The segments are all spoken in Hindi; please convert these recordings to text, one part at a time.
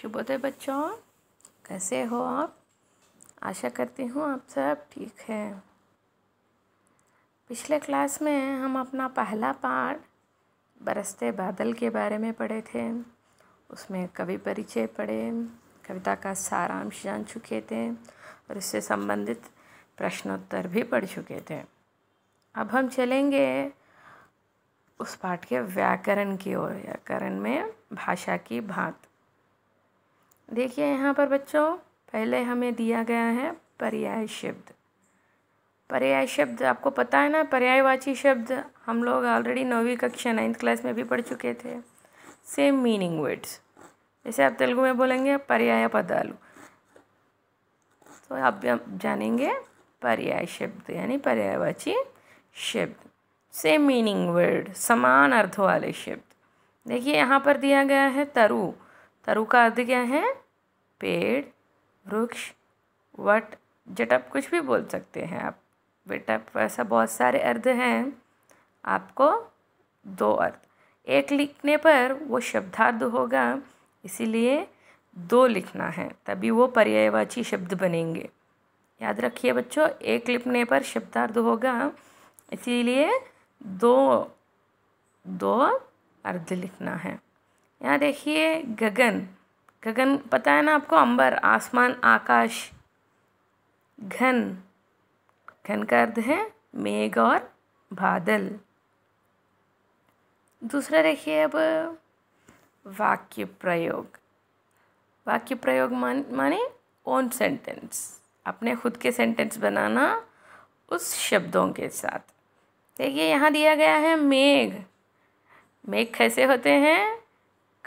शुभोदय बच्चों कैसे हो आप आशा करती हूँ आप सब ठीक हैं पिछले क्लास में हम अपना पहला पाठ बरसते बादल के बारे में पढ़े थे उसमें कवि परिचय पढ़े कविता का सारांश जान चुके थे और इससे संबंधित प्रश्नोत्तर भी पढ़ चुके थे अब हम चलेंगे उस पाठ के व्याकरण की ओर व्याकरण में भाषा की भांत देखिए यहाँ पर बच्चों पहले हमें दिया गया है पर्याय शब्द पर्याय शब्द आपको पता है ना पर्यायवाची शब्द हम लोग ऑलरेडी नौवीं कक्षा नाइन्थ क्लास में भी पढ़ चुके थे सेम मीनिंग वर्ड्स जैसे आप तेलुगु में बोलेंगे पर्याय पदालु तो आप जानेंगे पर्याय शब्द यानी पर्यायवाची शब्द सेम मीनिंग वर्ड समान अर्थ वाले शब्द देखिए यहाँ पर दिया गया है तरु तरु का अर्थ क्या है पेड़ वृक्ष वट आप कुछ भी बोल सकते हैं आप बेटप ऐसा बहुत सारे अर्ध हैं आपको दो अर्ध एक लिखने पर वो शब्दार्ध होगा इसीलिए दो लिखना है तभी वो पर्यायवाची शब्द बनेंगे याद रखिए बच्चों एक लिखने पर शब्दार्ध होगा इसीलिए दो दो अर्ध लिखना है यहाँ देखिए गगन गगन पता है ना आपको अंबर आसमान आकाश घन घन का अर्थ है मेघ और बादल दूसरा देखिए अब वाक्य प्रयोग वाक्य प्रयोग मान माने ओन सेंटेंस अपने खुद के सेंटेंस बनाना उस शब्दों के साथ देखिए यहाँ दिया गया है मेघ मेघ कैसे होते हैं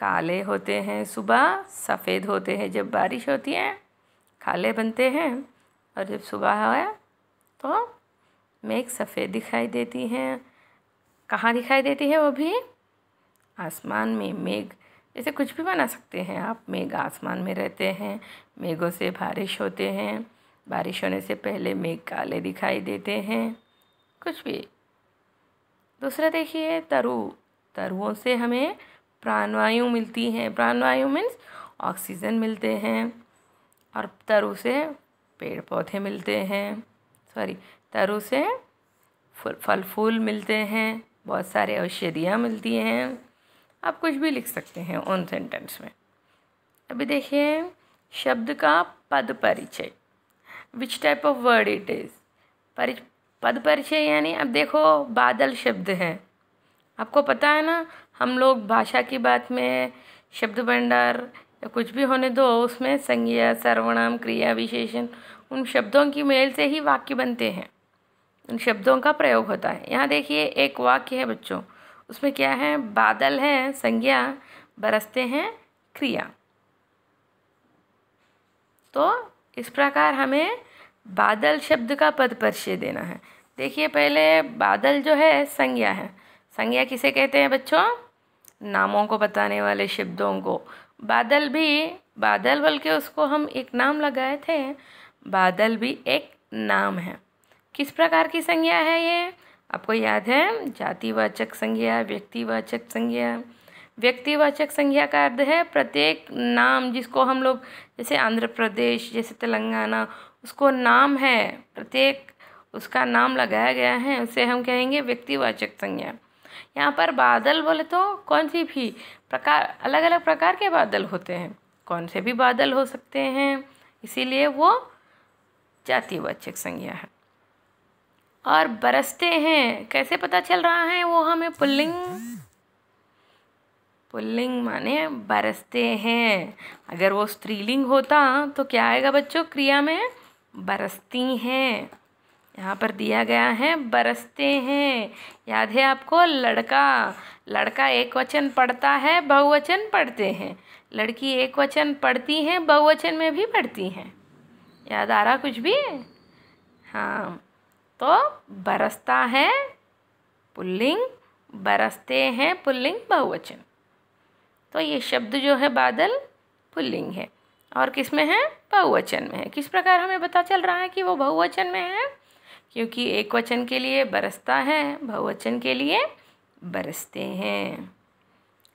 काले होते हैं सुबह सफ़ेद होते हैं जब बारिश होती है काले बनते हैं और जब सुबह हो तो मेघ सफ़ेद दिखाई देती हैं कहाँ दिखाई देती है वो भी आसमान में मेघ जैसे कुछ भी बना सकते हैं आप मेघ आसमान में रहते हैं मेघों से बारिश होते हैं बारिश होने से पहले मेघ काले दिखाई देते हैं कुछ भी दूसरा देखिए तरु तरुओं से हमें प्राणवायु मिलती है प्राणवायु मीन्स ऑक्सीजन मिलते हैं और तरु से पेड़ पौधे मिलते हैं सॉरी तरु से फल फल फूल मिलते हैं बहुत सारे औषधियाँ मिलती हैं आप कुछ भी लिख सकते हैं उन सेंटेंस में अभी देखिए शब्द का पद परिचय which type of word it is परिच पद परिचय यानी अब देखो बादल शब्द है आपको पता है ना हम लोग भाषा की बात में शब्द भंडार या कुछ भी होने दो उसमें संज्ञा सर्वनाम क्रिया विशेषण उन शब्दों की मेल से ही वाक्य बनते हैं उन शब्दों का प्रयोग होता है यहाँ देखिए एक वाक्य है बच्चों उसमें क्या है बादल है संज्ञा बरसते हैं क्रिया तो इस प्रकार हमें बादल शब्द का पद परिचय देना है देखिए पहले बादल जो है संज्ञा है संज्ञा किसे कहते हैं बच्चों नामों को बताने वाले शब्दों को बादल भी बादल बल्कि के उसको हम एक नाम लगाए थे बादल भी एक नाम है किस प्रकार की संज्ञा है ये आपको याद है जातिवाचक संज्ञा व्यक्तिवाचक संज्ञा व्यक्तिवाचक संज्ञा का अर्थ है प्रत्येक नाम जिसको हम लोग जैसे आंध्र प्रदेश जैसे तेलंगाना उसको नाम है प्रत्येक उसका नाम लगाया गया है उसे हम कहेंगे व्यक्तिवाचक संज्ञा यहाँ पर बादल बोले तो कौन सी भी प्रकार अलग अलग प्रकार के बादल होते हैं कौन से भी बादल हो सकते हैं इसीलिए वो जातिवाचक संज्ञा है और बरसते हैं कैसे पता चल रहा है वो हमें पुल्लिंग पुल्लिंग माने बरसते हैं अगर वो स्त्रीलिंग होता तो क्या आएगा बच्चों क्रिया में बरसती हैं यहाँ पर दिया गया है बरसते हैं याद है आपको लड़का लड़का एक वचन पढ़ता है बहुवचन पढ़ते हैं लड़की एक वचन पढ़ती हैं बहुवचन में भी पढ़ती हैं याद आ रहा कुछ भी हाँ तो बरसता है पुल्लिंग बरसते हैं पुल्लिंग बहुवचन तो ये शब्द जो है बादल पुल्लिंग है और किस में है बहुवचन में है किस प्रकार हमें पता चल रहा है कि वो बहुवचन में है क्योंकि एक वचन के लिए बरसता है बहुवचन के लिए बरसते हैं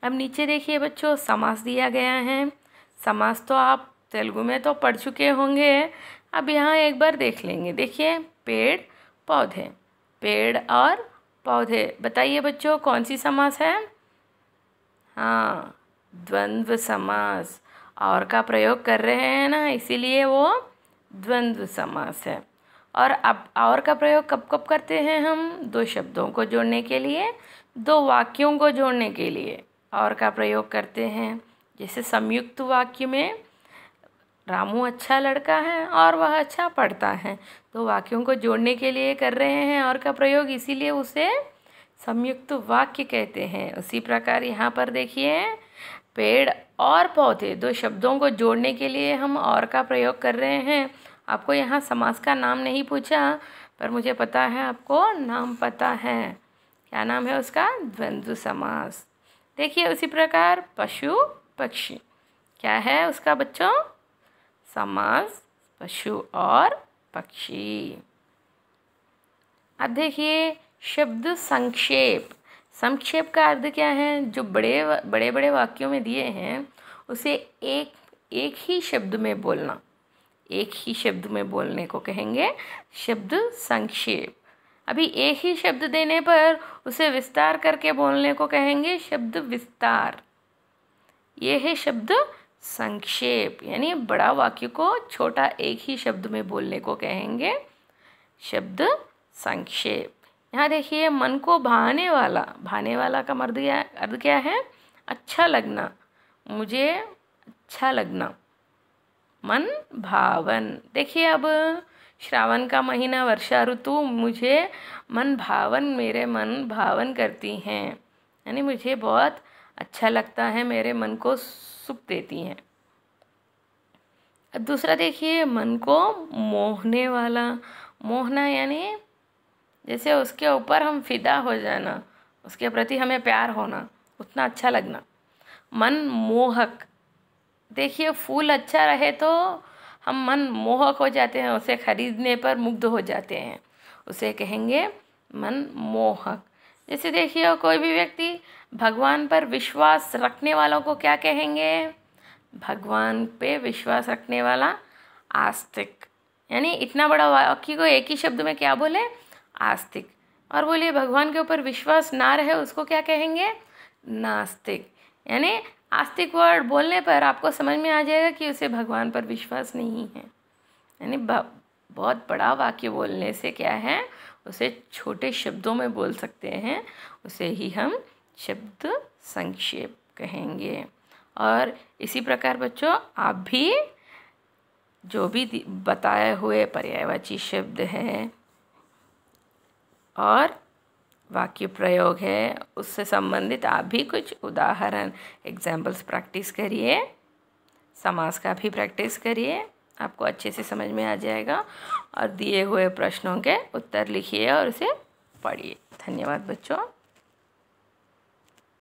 अब नीचे देखिए बच्चों समास दिया गया है समास तो आप तेलुगु में तो पढ़ चुके होंगे अब यहाँ एक बार देख लेंगे देखिए पेड़ पौधे पेड़ और पौधे बताइए बच्चों कौन सी समास है हाँ द्वंद्व समास और का प्रयोग कर रहे हैं ना इसीलिए वो द्वंद्व समास है और अब और का प्रयोग कब कब करते हैं हम दो शब्दों को जोड़ने के लिए दो वाक्यों को जोड़ने के लिए और का प्रयोग करते हैं जैसे संयुक्त वाक्य में रामू अच्छा लड़का है और वह अच्छा पढ़ता है तो वाक्यों को जोड़ने के लिए कर रहे हैं और का प्रयोग इसीलिए उसे संयुक्त वाक्य कहते हैं उसी प्रकार यहाँ पर देखिए पेड़ और पौधे दो शब्दों को जोड़ने के लिए हम और का प्रयोग कर रहे हैं आपको यहाँ समास का नाम नहीं पूछा पर मुझे पता है आपको नाम पता है क्या नाम है उसका द्वंद्व समास देखिए उसी प्रकार पशु पक्षी क्या है उसका बच्चों समास पशु और पक्षी अब देखिए शब्द संक्षेप संक्षेप का अर्थ क्या है जो बड़े बड़े बड़े वाक्यों में दिए हैं उसे एक एक ही शब्द में बोलना एक ही शब्द में बोलने को कहेंगे शब्द संक्षेप अभी एक ही शब्द देने पर उसे विस्तार करके बोलने को कहेंगे शब्द विस्तार ये है शब्द संक्षेप यानी बड़ा वाक्य को छोटा एक ही शब्द में बोलने को कहेंगे शब्द संक्षेप यहाँ देखिए मन को भाने वाला भाने वाला का मर्द अर्ध अर्थ क्या है अच्छा लगना मुझे अच्छा लगना मन भावन देखिए अब श्रावण का महीना वर्षा ऋतु मुझे मन भावन मेरे मन भावन करती हैं यानी मुझे बहुत अच्छा लगता है मेरे मन को सुख देती हैं अब दूसरा देखिए मन को मोहने वाला मोहना यानी जैसे उसके ऊपर हम फिदा हो जाना उसके प्रति हमें प्यार होना उतना अच्छा लगना मन मोहक देखिए फूल अच्छा रहे तो हम मन मोहक हो जाते हैं उसे खरीदने पर मुग्ध हो जाते हैं उसे कहेंगे मन मोहक जैसे देखिए कोई भी व्यक्ति भगवान पर विश्वास रखने वालों को क्या कहेंगे भगवान पे विश्वास रखने वाला आस्तिक यानी इतना बड़ा वाक्य को एक ही शब्द में क्या बोले आस्तिक और बोलिए भगवान के ऊपर विश्वास ना रहे उसको क्या कहेंगे नास्तिक यानी आस्तिक वर्ड बोलने पर आपको समझ में आ जाएगा कि उसे भगवान पर विश्वास नहीं है यानी बहुत बड़ा वाक्य बोलने से क्या है उसे छोटे शब्दों में बोल सकते हैं उसे ही हम शब्द संक्षेप कहेंगे और इसी प्रकार बच्चों आप भी जो भी बताए हुए पर्यायवाची शब्द हैं और वाक्य प्रयोग है उससे संबंधित आप भी कुछ उदाहरण एग्जाम्पल्स प्रैक्टिस करिए समास का भी प्रैक्टिस करिए आपको अच्छे से समझ में आ जाएगा और दिए हुए प्रश्नों के उत्तर लिखिए और उसे पढ़िए धन्यवाद बच्चों